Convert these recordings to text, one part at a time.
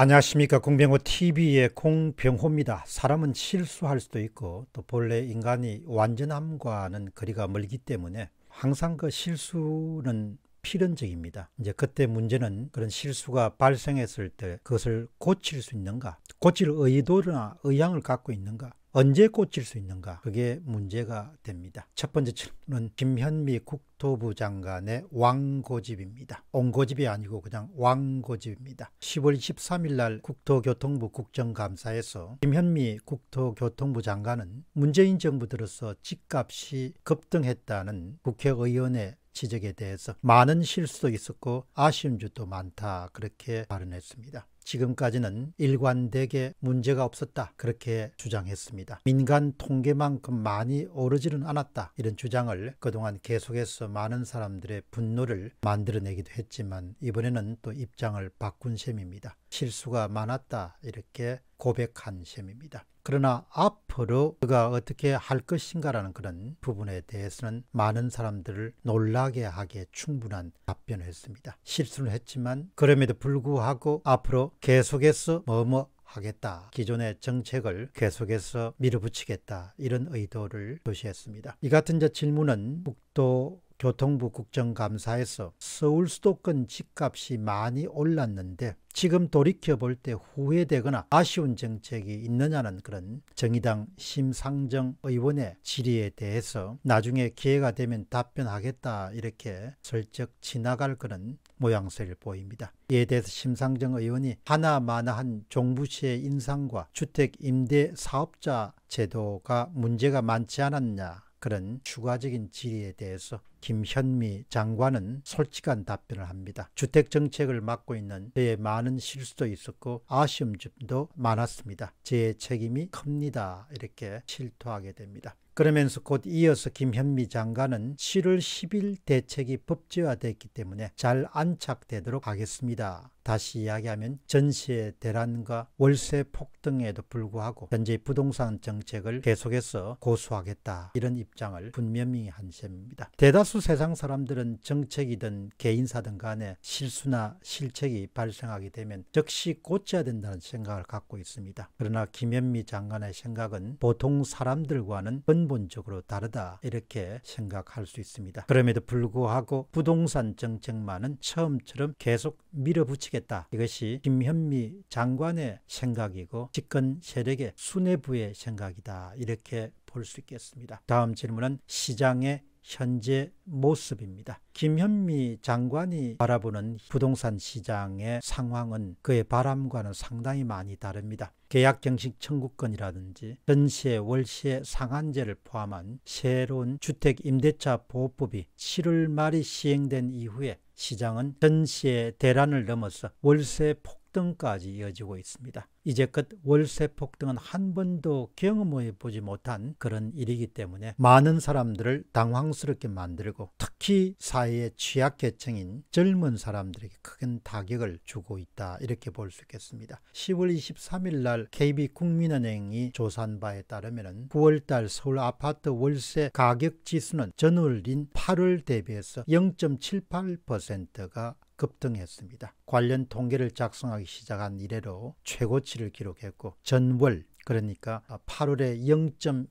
안녕하십니까 공병호 TV의 공병호입니다. 사람은 실수할 수도 있고 또 본래 인간이 완전함과는 거리가 멀기 때문에 항상 그 실수는 필연적입니다. 이제 그때 문제는 그런 실수가 발생했을 때 그것을 고칠 수 있는가, 고칠 의도나 의향을 갖고 있는가, 언제 꽂힐 수 있는가 그게 문제가 됩니다. 첫 번째 질문은 김현미 국토부 장관의 왕고집입니다. 옹고집이 아니고 그냥 왕고집입니다. 10월 13일 날 국토교통부 국정감사에서 김현미 국토교통부 장관은 문재인 정부 들어서 집값이 급등했다는 국회의원의 지적에 대해서 많은 실수도 있었고 아쉬운 점도 많다 그렇게 발언했습니다. 지금까지는 일관되게 문제가 없었다 그렇게 주장했습니다. 민간 통계만큼 많이 오르지는 않았다 이런 주장을 그동안 계속해서 많은 사람들의 분노를 만들어내기도 했지만 이번에는 또 입장을 바꾼 셈입니다. 실수가 많았다 이렇게 고백한 셈입니다. 그러나 앞으로 그가 어떻게 할 것인가라는 그런 부분에 대해서는 많은 사람들을 놀라게 하게 충분한 답변을 했습니다. 실수는 했지만 그럼에도 불구하고 앞으로 계속해서 뭐뭐 하겠다. 기존의 정책을 계속해서 밀어붙이겠다. 이런 의도를 도시했습니다. 이 같은 질문은 국도 교통부 국정감사에서 서울 수도권 집값이 많이 올랐는데 지금 돌이켜볼 때 후회되거나 아쉬운 정책이 있느냐는 그런 정의당 심상정 의원의 질의에 대해서 나중에 기회가 되면 답변하겠다 이렇게 슬쩍 지나갈 그런 모양새를 보입니다. 이에 대해서 심상정 의원이 하나마나한 종부시의 인상과 주택 임대 사업자 제도가 문제가 많지 않았냐 그런 추가적인 질의에 대해서 김현미 장관은 솔직한 답변을 합니다. 주택 정책을 맡고 있는 저의 많은 실수도 있었고 아쉬움 점도 많았습니다. 제 책임이 큽니다. 이렇게 실토하게 됩니다. 그러면서 곧 이어서 김현미 장관은 7월 10일 대책이 법제화됐기 때문에 잘 안착되도록 하겠습니다. 다시 이야기하면 전시의 대란과 월세 폭등에도 불구하고 현재 부동산 정책을 계속해서 고수하겠다 이런 입장을 분명히 한 셈입니다. 대다수 다수 세상 사람들은 정책이든 개인사든 간에 실수나 실책이 발생하게 되면 즉시 고쳐야 된다는 생각을 갖고 있습니다. 그러나 김현미 장관의 생각은 보통 사람들과는 근본적으로 다르다 이렇게 생각할 수 있습니다. 그럼에도 불구하고 부동산 정책만은 처음처럼 계속 밀어붙이겠다. 이것이 김현미 장관의 생각이고 집권 세력의 수뇌부의 생각이다. 이렇게 볼 수 있겠습니다. 다음 질문은 시장의 현재 모습입니다. 김현미 장관이 바라보는 부동산 시장의 상황은 그의 바람과는 상당히 많이 다릅니다. 계약정식 청구권이라든지 전세 월세 상한제를 포함한 새로운 주택임대차 보호법이 7월 말이 시행된 이후에 시장은 전세 대란을 넘어서 월세 폭 폭등까지 이어지고 있습니다. 이제껏 월세 폭등은 한 번도 경험해 보지 못한 그런 일이기 때문에 많은 사람들을 당황스럽게 만들고 특히 사회의 취약계층인 젊은 사람들에게 큰 타격을 주고 있다 이렇게 볼 수 있겠습니다. 10월 23일 날 KB국민은행이 조사한 바에 따르면 9월 달 서울 아파트 월세 가격 지수는 전월인 8월 대비해서 0.78%가 급등했습니다. 관련 통계를 작성하기 시작한 이래로 최고치를 기록했고 전월 그러니까 8월에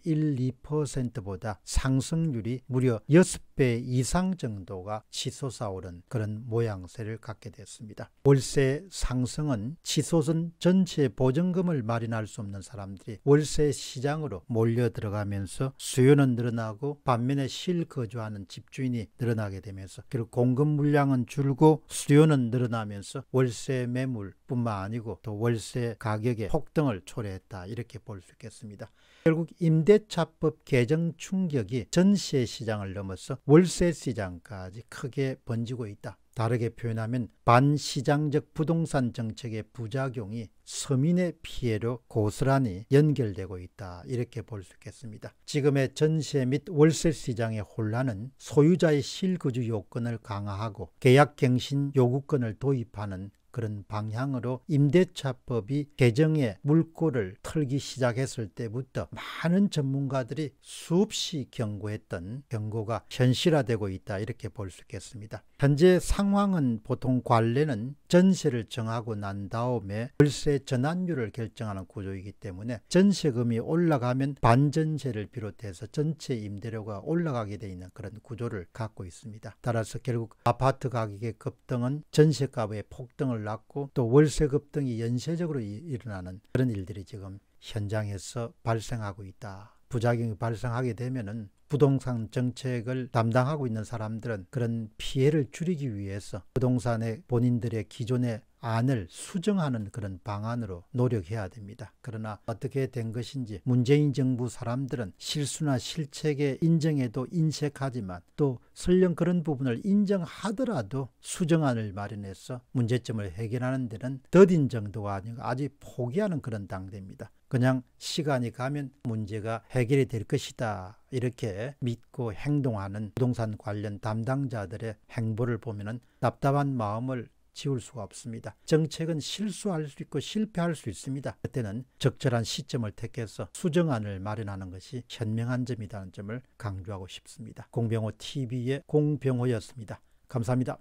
0.12%보다 상승률이 무려 6배 이상 정도가 치솟아오른 그런 모양새를 갖게 됐습니다. 월세 상승은 치솟은 전체 보증금을 마련할 수 없는 사람들이 월세 시장으로 몰려 들어가면서 수요는 늘어나고 반면에 실거주하는 집주인이 늘어나게 되면서 그리고 공급 물량은 줄고 수요는 늘어나면서 월세 매물뿐만 아니고 또 월세 가격의 폭등을 초래했다 이렇게 이렇게 볼 수 있겠습니다. 결국 임대차법 개정 충격이 전세 시장을 넘어서 월세 시장까지 크게 번지고 있다. 다르게 표현하면 반시장적 부동산 정책의 부작용이 서민의 피해로 고스란히 연결되고 있다 이렇게 볼 수 있겠습니다. 지금의 전세 및 월세 시장의 혼란은 소유자의 실거주 요건을 강화하고 계약갱신 요구권을 도입하는 그런 방향으로 임대차법이 개정에 물꼬를 털기 시작했을 때부터 많은 전문가들이 수없이 경고했던 경고가 현실화되고 있다 이렇게 볼 수 있겠습니다. 현재 상황은 보통 관례는 전세를 정하고 난 다음에 월세 전환율을 결정하는 구조이기 때문에 전세금이 올라가면 반전세를 비롯해서 전체 임대료가 올라가게 되어 있는 그런 구조를 갖고 있습니다. 따라서 결국 아파트 가격의 급등은 전세값의 폭등을 낳고 또 월세 급등이 연쇄적으로 일어나는 그런 일들이 지금 현장에서 발생하고 있다. 부작용이 발생하게 되면은 부동산 정책을 담당하고 있는 사람들은 그런 피해를 줄이기 위해서 부동산의 본인들의 기존의 안을 수정하는 그런 방안으로 노력해야 됩니다. 그러나 어떻게 된 것인지 문재인 정부 사람들은 실수나 실책에 인정해도 인색하지만 또 설령 그런 부분을 인정하더라도 수정안을 마련해서 문제점을 해결하는 데는 더딘 정도가 아니고 아직 포기하는 그런 당대입니다. 그냥 시간이 가면 문제가 해결이 될 것이다. 이렇게 믿고 행동하는 부동산 관련 담당자들의 행보를 보면 답답한 마음을 지울 수가 없습니다. 정책은 실수할 수 있고 실패할 수 있습니다. 그때는 적절한 시점을 택해서 수정안을 마련하는 것이 현명한 점이라는 점을 강조하고 싶습니다. 공병호 TV의 공병호였습니다. 감사합니다.